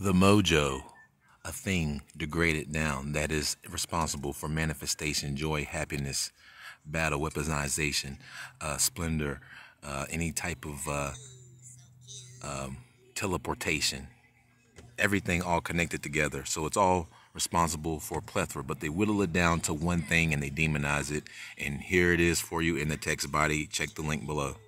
the mojo, a thing degraded down that is responsible for manifestation, joy, happiness, battle, weaponization, uh, splendor, uh, any type of uh, um, teleportation. Everything all connected together. So it's all responsible for plethora, but they whittle it down to one thing and they demonize it. And here it is for you in the text body. Check the link below.